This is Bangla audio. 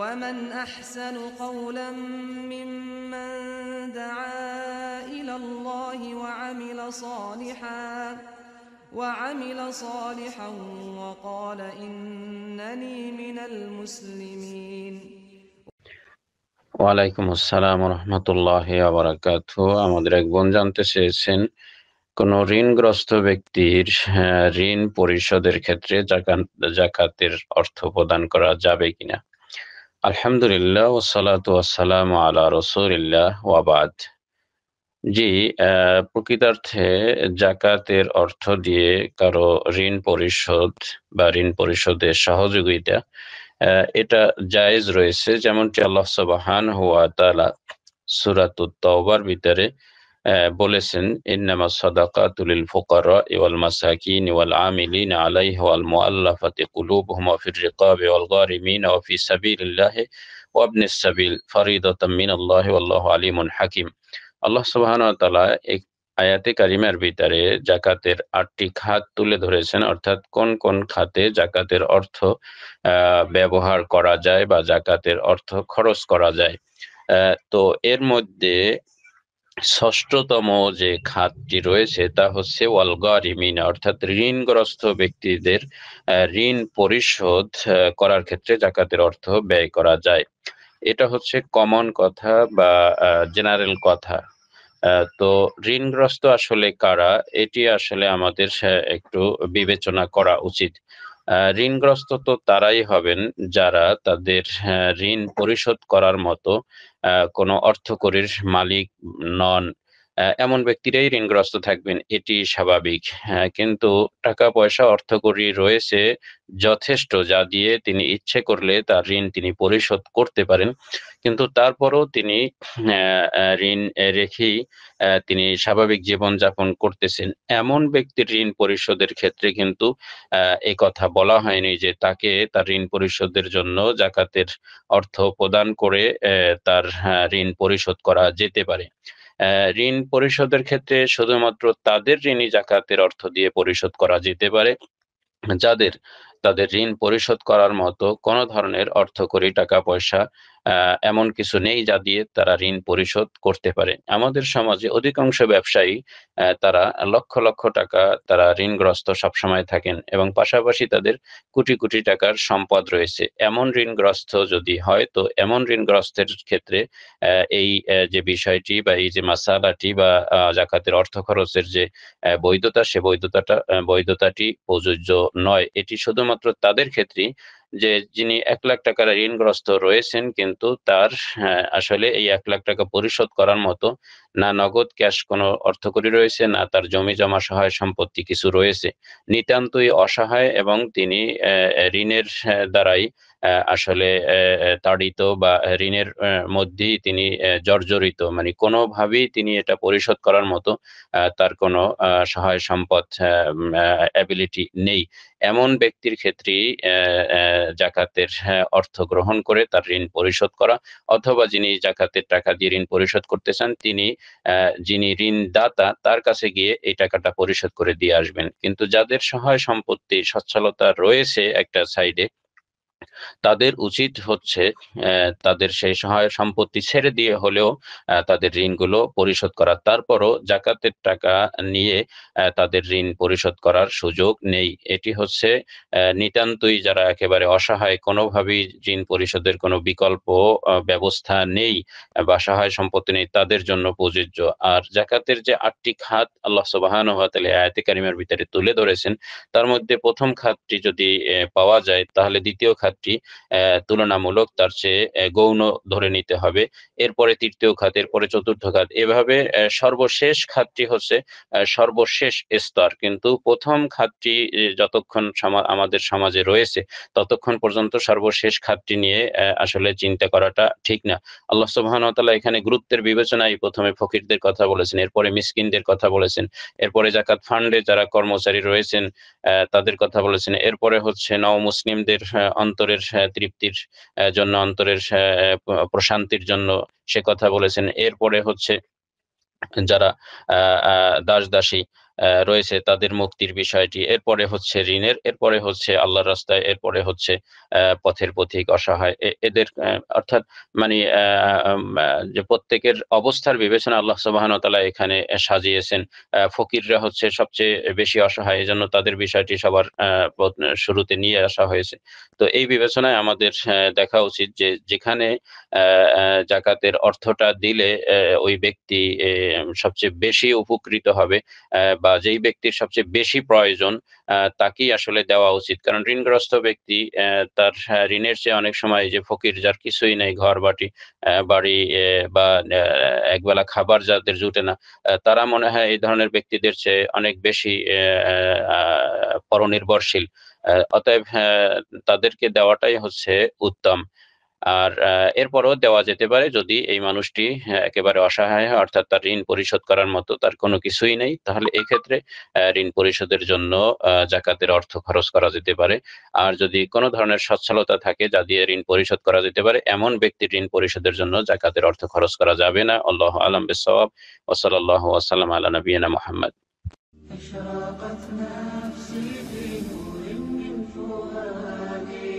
ومن احسن قولا ممن دعا الى الله وعمل صالحا وعمل صالحا وقال انني من المسلمين ওয়ালাইকুম আসসালাম রহমতুল্লাহ আবরাকাত আমাদের এক বোন জানতে চেয়েছেন কোন ঋণগ্রস্ত ব্যক্তির হ্যাঁ, ঋণ পরিশোধের ক্ষেত্রে জাকাতের অর্থ প্রদান করা যাবে কিনা আলহামদুলিল্লাহ ওসালাত ওয়াসালাম আলা রসুলিল্লাহ ওয়াবাদ জি প্রকৃতার্থে জাকাতের অর্থ দিয়ে কারো ঋণ পরিশোধ বা ঋণ পরিশোধের সহযোগিতা এটা জায়েজ রয়েছে যেমনটি আল্লাহ সবাহান হুয়া তালা সুরাত তওবার ভিতরে বলেছেন ইন্নামা সাদাকা তুলিল ফোকার ইওয়াল মাসাকিন ইওয়াল আমিলিন আলাইহ ওয়াল মুআল্লাফাতি কুলুব হুমাফির রিকাব ওয়াল গারিমিন মিন ফি সাবিলিল্লাহ ওয়া ইবনিস সাবিল ফরিদাতাম মিনাল্লাহি ওয়াল্লাহু আলিমুন হাকিম আল্লাহ সুবহানাহু ওয়া তাআলা এক আয়াতে কারিমার ভিতরে জাকাতের আটটি খাত তুলে ধরেছেন অর্থাৎ কোন কোন খাতে জাকাতের অর্থ ব্যবহার করা যায় বা জাকাতের অর্থ খরচ করা যায় তো এর মধ্যে ষষ্ঠতম যে খাতটি রয়েছে তা হচ্ছে ওয়ালগারিমিন অর্থাৎ ঋণগ্রস্ত ব্যক্তিদের ঋণ পরিশোধ করার ক্ষেত্রে জাকাতের অর্থ ব্যয় করা যায় এটা হচ্ছে কমন কথা বা জেনারেল কথা তো ঋণগ্রস্ত আসলে কারা এটি আসলে আমাদের একটু বিবেচনা করা উচিত ঋণগ্রস্ত তো তারাই হবেন যারা তাদের ঋণ পরিশোধ করার মতো কোনো অর্থকরীর মালিক নন এমন ব্যক্তিরাই ঋণগ্রস্ত থাকবেন এটি স্বাভাবিক হ্যাঁ, কিন্তু টাকা পয়সা অর্থকরী রয়েছে যথেষ্ট যা দিয়ে তিনি ইচ্ছে করলে তার ঋণ তিনি পরিশোধ করতে পারেন কিন্তু তারপরও তিনি ঋণ রেখেই তিনি স্বাভাবিক জীবন যাপন করতেছেন এমন ব্যক্তির ঋণ পরিশোধের ক্ষেত্রে কিন্তু এ কথা বলা হয়নি যে তাকে তার ঋণ পরিশোধের জন্য জাকাতের অর্থ প্রদান করে তার হ্যাঁ, ঋণ পরিশোধ করা যেতে পারে ঋণ পরিশোধের ক্ষেত্রে শুধুমাত্র তাদের ঋণই জাকাতের অর্থ দিয়ে পরিশোধ করা যেতে পারে যাদের তাদের ঋণ পরিশোধ করার মতো কোনো ধরনের অর্থকরী টাকা পয়সা এমন কিছু নেই যা দিয়ে তারা ঋণ পরিশোধ করতে পারে আমাদের সমাজে অধিকাংশ ব্যবসায়ী তারা লক্ষ লক্ষ টাকা তারা ঋণগ্রস্ত সবসময় থাকেন এবং পাশাপাশি তাদের কোটি কোটি টাকার সম্পদ রয়েছে এমন ঋণগ্রস্ত যদি হয় তো এমন ঋণগ্রস্তের ক্ষেত্রে এই যে বিষয়টি বা এই যে মাসালাটি বা জাকাতের অর্থ খরচের যে বৈধতা সে বৈধতাটা বৈধতাটি প্রযোজ্য নয় এটি শুধুমাত্র তাদের ক্ষেত্রেই যে যিনি এক লাখ টাকার ঋণগ্রস্ত রয়েছেন কিন্তু তার হ্যাঁ, আসলে এই এক লাখ টাকা পরিশোধ করার মতো না নগদ ক্যাশ কোনো অর্থকরী রয়েছে না তার জমি জমা সহায় সম্পত্তি কিছু রয়েছে নিতান্তই অসহায় এবং তিনি ঋণের হ্যাঁ, দ্বারাই আসলে তাড়িত বা ঋণের মধ্যেই তিনি জর্জরিত মানে কোনোভাবেই তিনি এটা পরিশোধ করার মতো তার কোনো সহায় সম্পদ অ্যাবিলিটি নেই এমন ব্যক্তির ক্ষেত্রে জাকাতের অর্থ গ্রহণ করে তার ঋণ পরিশোধ করা অথবা যিনি জাকাতের টাকা দিয়ে ঋণ পরিশোধ করতে চান তিনি যিনি ঋণদাতা তার কাছে গিয়ে এই টাকাটা পরিশোধ করে দিয়ে আসবেন কিন্তু যাদের সহায় সম্পত্তি সচ্ছলতা রয়েছে একটা সাইডে তাদের উচিত হচ্ছে তাদের সেই সহায় সম্পত্তি ছেড়ে দিয়ে হলেও তাদের ঋণগুলো পরিশোধ করা তারপরও জাকাতের টাকা নিয়ে তাদের ঋণ পরিশোধ করার সুযোগ নেই এটি হচ্ছে নিতান্তই যারা একেবারে অসহায় কোনোভাবেই ঋণ পরিশোধের কোনো বিকল্প ব্যবস্থা নেই বা সহায় সম্পত্তি নেই তাদের জন্য প্রযোজ্য আর জাকাতের যে আটটি খাত আল্লাহ সুবাহান আয়াতে কারিমের ভিতরে তুলে ধরেছেন তার মধ্যে প্রথম খাতটি যদি পাওয়া যায় তাহলে দ্বিতীয় খাতটি বেশি তুলনামূলক তার চেয়ে গৌণ ধরে নিতে হবে এরপরে তৃতীয় খাত এরপরে চতুর্থ খাত এভাবে সর্বশেষ খাতটি হচ্ছে সর্বশেষ স্তর কিন্তু প্রথম খাতটি যতক্ষণ আমাদের সমাজে রয়েছে ততক্ষণ পর্যন্ত সর্বশেষ খাতটি নিয়ে আসলে চিন্তা করাটা ঠিক না আল্লাহ সুবাহতাল্লাহ এখানে গুরুত্বের বিবেচনায় প্রথমে ফকিরদের কথা বলেছেন এরপরে মিসকিনদের কথা বলেছেন এরপরে জাকাত ফান্ডে যারা কর্মচারী রয়েছেন তাদের কথা বলেছেন এরপরে হচ্ছে নও মুসলিমদের অন্তরের তৃপ্তির জন্য অন্তরের প্রশান্তির জন্য সে কথা বলেছেন এরপরে হচ্ছে যারা দাস দাসী রয়েছে তাদের মুক্তির বিষয়টি এরপরে হচ্ছে ঋণের এরপরে হচ্ছে আল্লাহর রাস্তায় এরপরে হচ্ছে পথের পথিক অসহায় এদের অর্থাৎ মানে যে প্রত্যেকের অবস্থার বিবেচনা আল্লাহ সুবাহন তালা এখানে সাজিয়েছেন ফকিররা হচ্ছে সবচেয়ে বেশি অসহায় এই জন্য তাদের বিষয়টি সবার শুরুতে নিয়ে আসা হয়েছে তো এই বিবেচনায় আমাদের দেখা উচিত যে যেখানে জাকাতের অর্থটা দিলে ওই ব্যক্তি সবচেয়ে বেশি উপকৃত হবে বা যেই ব্যক্তির সবচেয়ে বেশি প্রয়োজন তাকেই আসলে দেওয়া উচিত কারণ ঋণগ্রস্ত ব্যক্তি তার হ্যাঁ, ঋণের চেয়ে অনেক সময় যে ফকির যার কিছুই নেই ঘর বাটি বাড়ি বা একবেলা খাবার যাদের জুটে না তারা মনে হয় এই ধরনের ব্যক্তিদের চেয়ে অনেক বেশি পরনির্ভরশীল অতএব হ্যাঁ, তাদেরকে দেওয়াটাই হচ্ছে উত্তম আর এরপরও দেওয়া যেতে পারে যদি এই মানুষটি একেবারে অসহায় হয় অর্থাৎ তার ঋণ পরিশোধ করার মতো তার কোনো কিছুই নেই তাহলে এই ক্ষেত্রে ঋণ পরিশোধের জন্য জাকাতের অর্থ খরচ করা যেতে পারে আর যদি কোনো ধরনের সচ্ছলতা থাকে যা দিয়ে ঋণ পরিশোধ করা যেতে পারে এমন ব্যক্তির ঋণ পরিশোধের জন্য জাকাতের অর্থ খরচ করা যাবে না আল্লাহ আলম ও সাল্লাহ আসসালাম আল্লাহ নবীনা মোহাম্মদ نفسي في نور من فؤادي